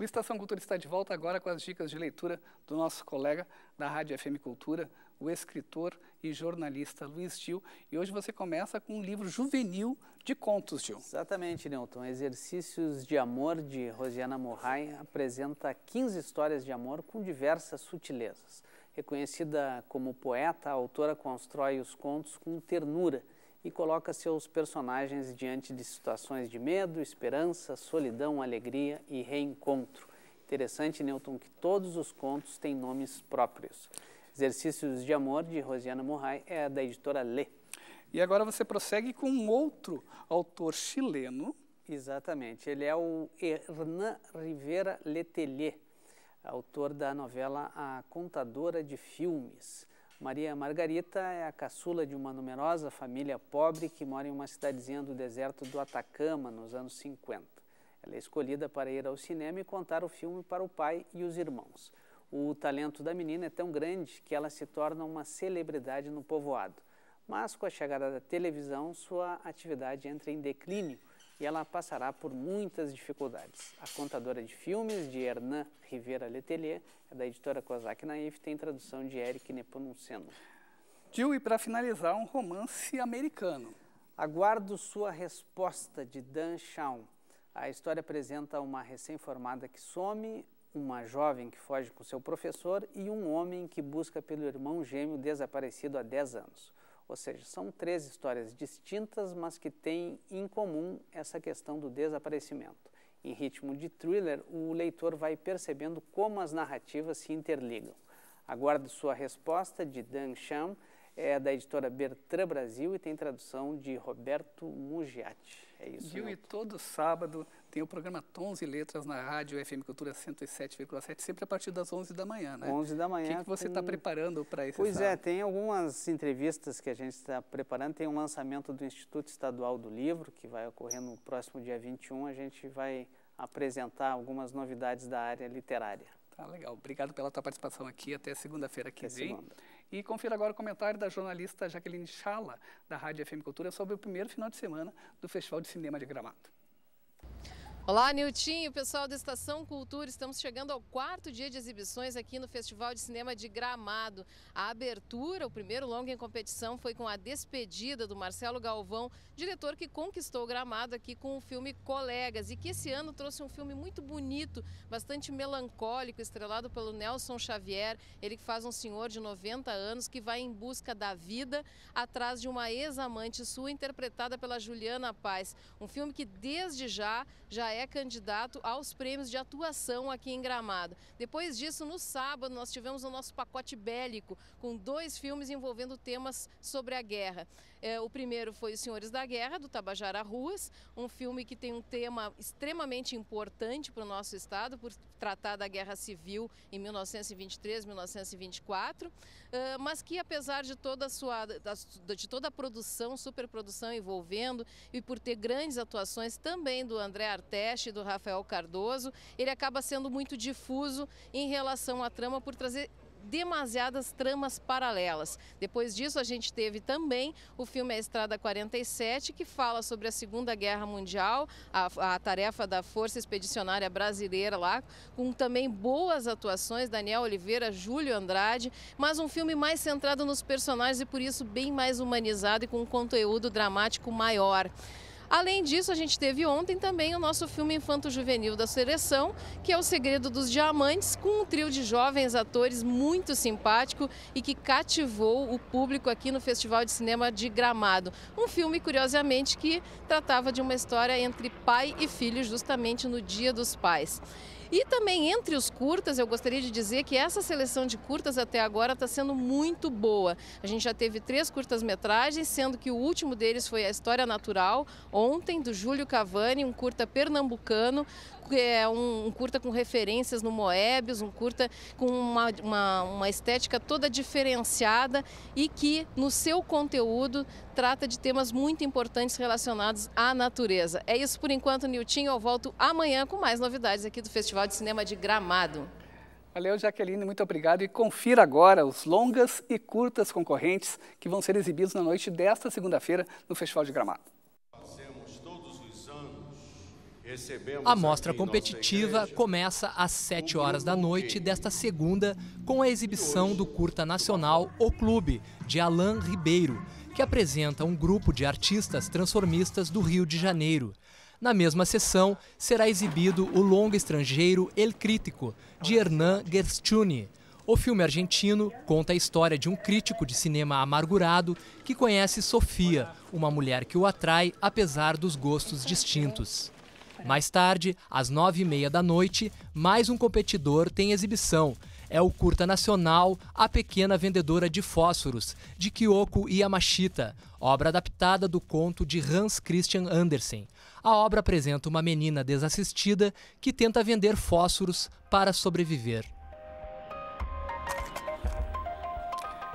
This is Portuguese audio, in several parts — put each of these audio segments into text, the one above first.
O Estação Cultura está de volta agora com as dicas de leitura do nosso colega da Rádio FM Cultura, o escritor e jornalista Luiz Gil. E hoje você começa com um livro juvenil de contos, Gil. Exatamente, Newton. Exercícios de Amor, de Rosiana Morrai, apresenta 15 histórias de amor com diversas sutilezas. Reconhecida como poeta, a autora constrói os contos com ternura e coloca seus personagens diante de situações de medo, esperança, solidão, alegria e reencontro. Interessante, Newton, que todos os contos têm nomes próprios. Exercícios de Amor, de Rosiana Murray, é da editora Lê. E agora você prossegue com outro autor chileno. Exatamente, ele é o Hernán Rivera Letelier, autor da novela A Contadora de Filmes. Maria Margarita é a caçula de uma numerosa família pobre que mora em uma cidadezinha do deserto do Atacama nos anos 50. Ela é escolhida para ir ao cinema e contar o filme para o pai e os irmãos. O talento da menina é tão grande que ela se torna uma celebridade no povoado. Mas com a chegada da televisão, sua atividade entra em declínio e ela passará por muitas dificuldades. A contadora de filmes, de Hernan Rivera Letelier, é da editora Kozak Naif, tem tradução de Eric Nepomuceno. Tio, e para finalizar, um romance americano. Aguardo sua resposta, de Dan Shawn. A história apresenta uma recém-formada que some, uma jovem que foge com seu professor e um homem que busca pelo irmão gêmeo desaparecido há 10 anos. Ou seja, são três histórias distintas, mas que têm em comum essa questão do desaparecimento. Em ritmo de thriller, o leitor vai percebendo como as narrativas se interligam. Aguardo sua resposta de Dan Cham, é da editora Bertrand Brasil e tem tradução de Roberto Mugiati. É isso. Viu? E todo sábado tem o programa Tons e Letras na rádio FM Cultura 107,7, sempre a partir das 11 da manhã, né? 11 da manhã. O que, que você está com... Tá preparando para esse Pois é, sábado? é, tem algumas entrevistas que a gente está preparando, tem um lançamento do Instituto Estadual do Livro, que vai ocorrer no próximo dia 21, a gente vai apresentar algumas novidades da área literária. Tá legal, obrigado pela tua participação aqui, até segunda-feira que até vem. Segunda. E confira agora o comentário da jornalista Jaqueline Chala, da Rádio FM Cultura, sobre o primeiro final de semana do Festival de Cinema de Gramado. Olá, Nilton, pessoal da Estação Cultura, estamos chegando ao quarto dia de exibições aqui no Festival de Cinema de Gramado. A abertura, o primeiro longa em competição, foi com a despedida do Marcelo Galvão, diretor que conquistou o Gramado aqui com o filme Colegas e que esse ano trouxe um filme muito bonito, bastante melancólico, estrelado pelo Nelson Xavier, ele que faz um senhor de 90 anos que vai em busca da vida atrás de uma ex-amante sua interpretada pela Juliana Paz. Um filme que desde já já é é candidato aos prêmios de atuação aqui em Gramado. Depois disso, no sábado, nós tivemos o nosso pacote bélico, com dois filmes envolvendo temas sobre a guerra. É, o primeiro foi Os Senhores da Guerra, do Tabajara Ruas, um filme que tem um tema extremamente importante para o nosso Estado, por tratar da Guerra Civil em 1923, 1924, mas que apesar de toda a sua, de toda a produção, superprodução envolvendo e por ter grandes atuações também do André Arteste e do Rafael Cardoso, ele acaba sendo muito difuso em relação à trama por trazer demasiadas tramas paralelas. Depois disso, a gente teve também o filme A Estrada 47, que fala sobre a Segunda Guerra Mundial, a, a tarefa da Força Expedicionária Brasileira lá, com também boas atuações, Daniel Oliveira, Júlio Andrade, mas um filme mais centrado nos personagens e, por isso, bem mais humanizado e com um conteúdo dramático maior. Além disso, a gente teve ontem também o nosso filme infanto-juvenil da seleção, que é O Segredo dos Diamantes, com um trio de jovens atores muito simpático e que cativou o público aqui no Festival de Cinema de Gramado. Um filme, curiosamente, que tratava de uma história entre pai e filho, justamente no Dia dos Pais. E também entre os curtas, eu gostaria de dizer que essa seleção de curtas até agora está sendo muito boa. A gente já teve três curtas-metragens, sendo que o último deles foi A História Natural, ontem, do Júlio Cavani, um curta pernambucano, é, um, um, curta com referências no Moebius, um curta com uma, uma, uma estética toda diferenciada e que no seu conteúdo trata de temas muito importantes relacionados à natureza. É isso por enquanto, Nilton. Eu volto amanhã com mais novidades aqui do Festival de Cinema de Gramado. Valeu, Jaqueline, muito obrigado. E confira agora os longas e curtas concorrentes que vão ser exibidos na noite desta segunda-feira no Festival de Gramado. A mostra competitiva começa às 7 horas da noite desta segunda com a exibição do curta nacional O Clube, de Alain Ribeiro, que apresenta um grupo de artistas transformistas do Rio de Janeiro. Na mesma sessão, será exibido o longa estrangeiro El Crítico, de Hernán Gerstuni. O filme argentino conta a história de um crítico de cinema amargurado que conhece Sofia, uma mulher que o atrai apesar dos gostos distintos. Mais tarde, às nove e meia da noite, mais um competidor tem exibição. É o curta nacional A Pequena Vendedora de Fósforos, de Kyoko Yamashita, obra adaptada do conto de Hans Christian Andersen. A obra apresenta uma menina desassistida que tenta vender fósforos para sobreviver.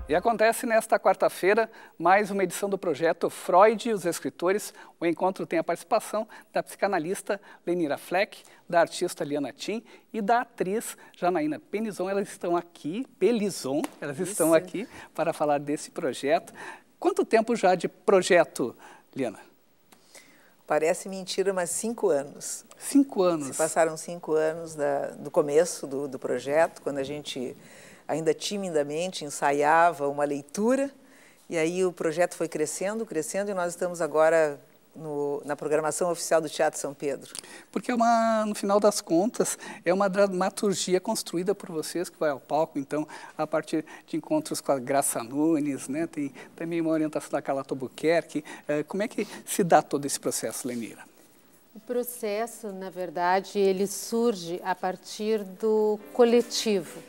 E acontece nesta quarta-feira mais uma edição do projeto Freud e os Escritores. O encontro tem a participação da psicanalista Lenira Fleck, da artista Liana Tim e da atriz Janaína Penizon. Elas estão aqui, Pelizon, elas Isso. estão aqui para falar desse projeto. Quanto tempo já de projeto, Liana? Parece mentira, mas cinco anos. Cinco anos. Se passaram cinco anos da, do começo do, do projeto, quando a gente ainda timidamente ensaiava uma leitura, e aí o projeto foi crescendo, crescendo, e nós estamos agora no, na programação oficial do Teatro São Pedro? Porque é uma, no final das contas, é uma dramaturgia construída por vocês que vai ao palco, então, a partir de encontros com a Graça Nunes, né, tem também uma orientação da Carla Buquerque. Eh, como é que se dá todo esse processo, Lenira? O processo, na verdade, ele surge a partir do coletivo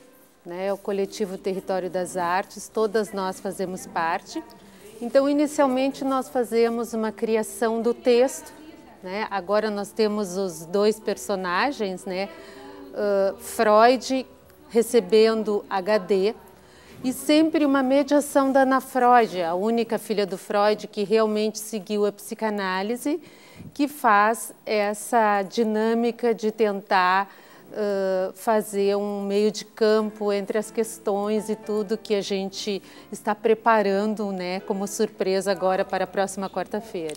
né? É o coletivo Território das Artes, todas nós fazemos parte. Então, inicialmente, nós fazemos uma criação do texto, né? Agora nós temos os dois personagens, né? Uh, Freud recebendo HD e sempre uma mediação da Ana Freud, a única filha do Freud que realmente seguiu a psicanálise, que faz essa dinâmica de tentar fazer um meio de campo entre as questões e tudo que a gente está preparando né, como surpresa agora para a próxima quarta-feira.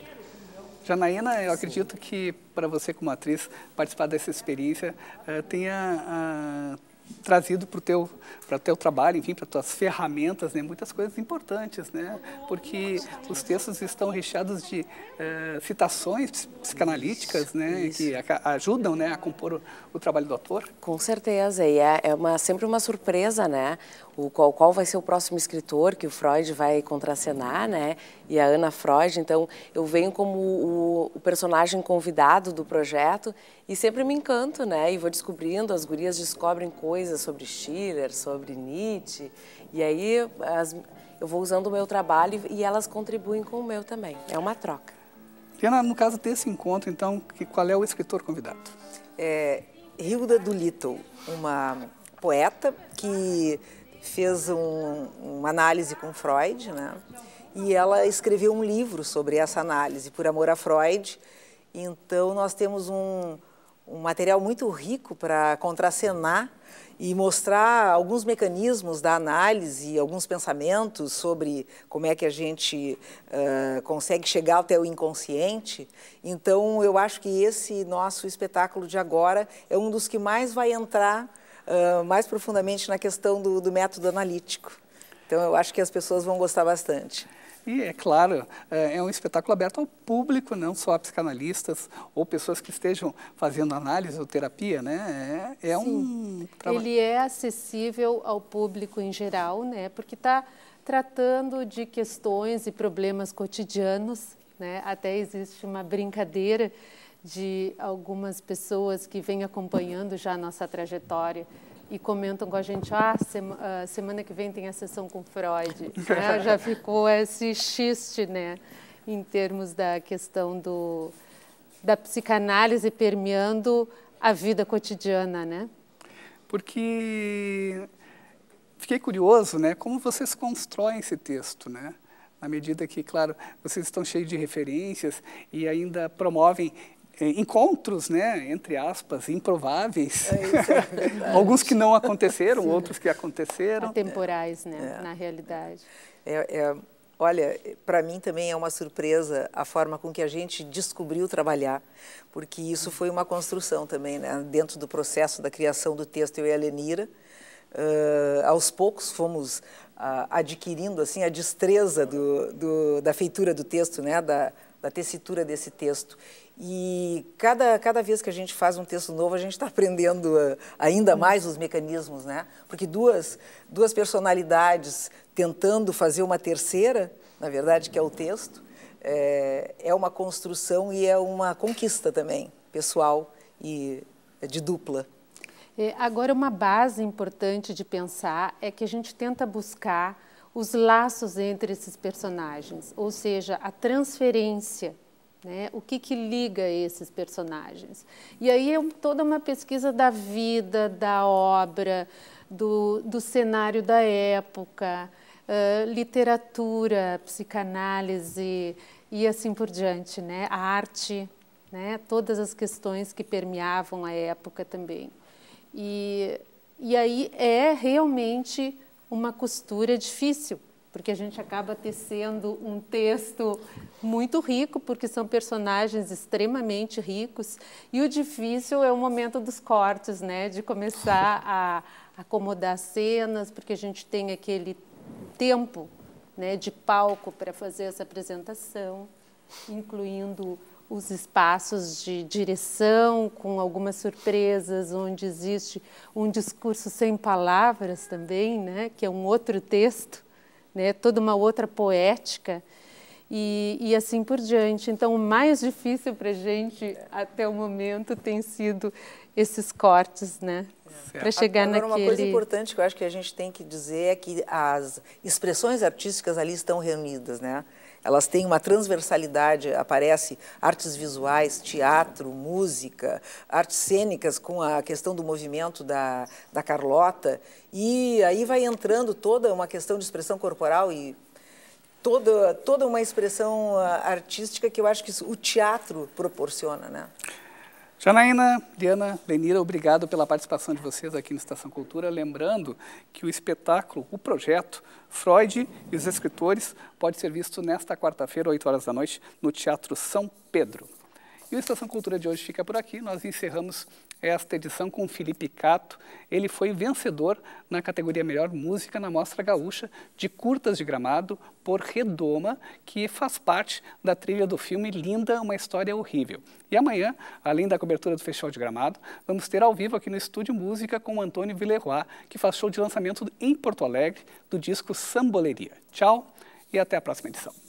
Janaína, eu Sim. acredito que para você como atriz participar dessa experiência uh, tenha uh, trazido para o teu, teu trabalho, enfim, para tuas ferramentas, né, muitas coisas importantes, né, porque os textos estão recheados de é, citações psicanalíticas, né, isso. que ajudam, né, a compor o, o, trabalho do autor. Com certeza, e é, é uma, sempre uma surpresa, né, o qual, qual vai ser o próximo escritor que o Freud vai contracenar, né, e a Ana Freud, então eu venho como o, o personagem convidado do projeto e sempre me encanto, né? E vou descobrindo, as gurias descobrem coisas sobre Schiller, sobre Nietzsche. E aí as, eu vou usando o meu trabalho e elas contribuem com o meu também. É uma troca. Diana, no caso desse encontro, então, que, qual é o escritor convidado? É Hilda Doolittle, uma poeta que fez um, uma análise com Freud, né? E ela escreveu um livro sobre essa análise, Por Amor a Freud. Então, nós temos um, um material muito rico para contracenar e mostrar alguns mecanismos da análise, alguns pensamentos sobre como é que a gente uh, consegue chegar até o inconsciente. Então, eu acho que esse nosso espetáculo de agora é um dos que mais vai entrar uh, mais profundamente na questão do, do método analítico. Então, eu acho que as pessoas vão gostar bastante. E, é claro, é, é um espetáculo aberto ao público, não só a psicanalistas ou pessoas que estejam fazendo análise ou terapia, né? É, é Sim, um trabalho. Ele é acessível ao público em geral, né? Porque está tratando de questões e problemas cotidianos, né? Até existe uma brincadeira de algumas pessoas que vêm acompanhando já a nossa trajetória e comentam com a gente, ah, semana, ah, semana que vem tem a sessão com Freud. Né? Já ficou esse xiste, né? Em termos da questão do, da psicanálise permeando a vida cotidiana, né? Porque fiquei curioso, né? Como vocês constroem esse texto, né? Na medida que, claro, vocês estão cheios de referências e ainda promovem é, encontros, né, entre aspas, improváveis. É é Alguns que não aconteceram, Sim. outros que aconteceram. temporais, né, é. na realidade. É, é, olha, para mim também é uma surpresa a forma com que a gente descobriu trabalhar, porque isso foi uma construção também, né, dentro do processo da criação do texto, eu e a Lenira, uh, aos poucos fomos uh, adquirindo assim a destreza do, do, da feitura do texto, né, da, da tessitura desse texto. E cada, cada vez que a gente faz um texto novo, a gente está aprendendo eh, ainda hum. mais os mecanismos, né? Porque duas, duas personalidades tentando fazer uma terceira, na verdade, que é o texto, é, é uma construção e é uma conquista também, pessoal e eh, de dupla. É, agora, uma base importante de pensar é que a gente tenta buscar os laços entre esses personagens, ou seja, a transferência né? O que, que liga esses personagens? E aí é toda uma pesquisa da vida, da obra, do, do cenário da época, uh, literatura, psicanálise e assim por diante, né? a arte, né? todas as questões que permeavam a época também. E, e aí é realmente uma costura difícil, porque a gente acaba tecendo um texto muito rico, porque são personagens extremamente ricos. E o difícil é o momento dos cortes, né? De começar a acomodar cenas, porque a gente tem aquele tempo né, de palco para fazer essa apresentação, incluindo os espaços de direção, com algumas surpresas, onde existe um discurso sem palavras também, né, que é um outro texto né? toda uma outra poética e, e assim por diante. Então, o mais difícil para a gente até o momento tem sido esses cortes, né? Para chegar Agora, naquele... uma coisa importante que eu acho que a gente tem que dizer é que as expressões artísticas ali estão reunidas, né? Elas têm uma transversalidade, aparece artes visuais, teatro, música, artes cênicas com a questão do movimento da, da Carlota. E aí vai entrando toda uma questão de expressão corporal e toda, toda uma expressão ah, artística que eu acho que o teatro proporciona, né? Janaína, Diana, Lenira, obrigado pela participação de vocês aqui no Estação Cultura. Lembrando que o espetáculo, o projeto Freud e os Escritores pode ser visto nesta quarta-feira, 8 horas da noite, no Teatro São Pedro. E o Estação Cultura de hoje fica por aqui. Nós encerramos esta edição com Felipe Cato. Ele foi vencedor na categoria Melhor Música na Mostra Gaúcha de Curtas de Gramado por Redoma, que faz parte da trilha do filme Linda, uma história horrível. E amanhã, além da cobertura do Festival de Gramado, vamos ter ao vivo aqui no Estúdio Música com o Antônio Villeroy, que faz show de lançamento em Porto Alegre do disco Samboleria. Tchau e até a próxima edição.